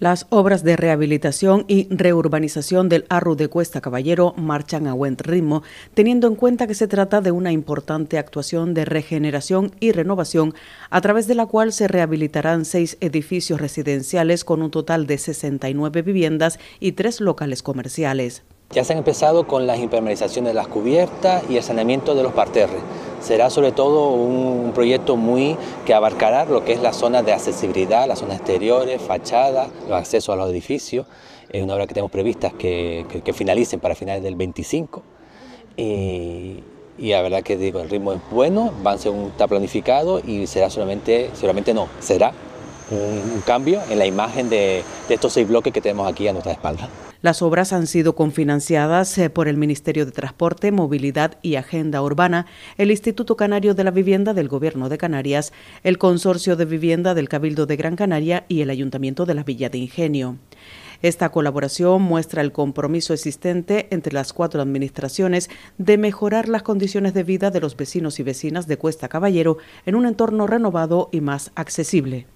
Las obras de rehabilitación y reurbanización del Arru de Cuesta Caballero marchan a buen ritmo, teniendo en cuenta que se trata de una importante actuación de regeneración y renovación, a través de la cual se rehabilitarán seis edificios residenciales con un total de 69 viviendas y tres locales comerciales. Ya se han empezado con las impermeabilizaciones de las cubiertas y el saneamiento de los parterres será sobre todo un proyecto muy que abarcará lo que es la zona de accesibilidad, las zonas exteriores, fachadas, los accesos a los edificios. Es una obra que tenemos previstas que, finalicen para finales del 25. Eh, y, la verdad que digo, el ritmo es bueno, está planificado y será solamente, seguramente no, será un, cambio en la imagen de, estos seis bloques que tenemos aquí a nuestra espalda. Las obras han sido confinanciadas eh, por el Ministerio de Transporte, Movilidad y Agenda Urbana, el Instituto Canario de la Vivienda del Gobierno de Canarias, el Consorcio de Vivienda del Cabildo de Gran Canaria y el Ayuntamiento de la Villa de Ingenio. Esta colaboración muestra el compromiso existente entre las cuatro administraciones de mejorar las condiciones de vida de los vecinos y vecinas de Cuesta Caballero en un entorno renovado y más accesible.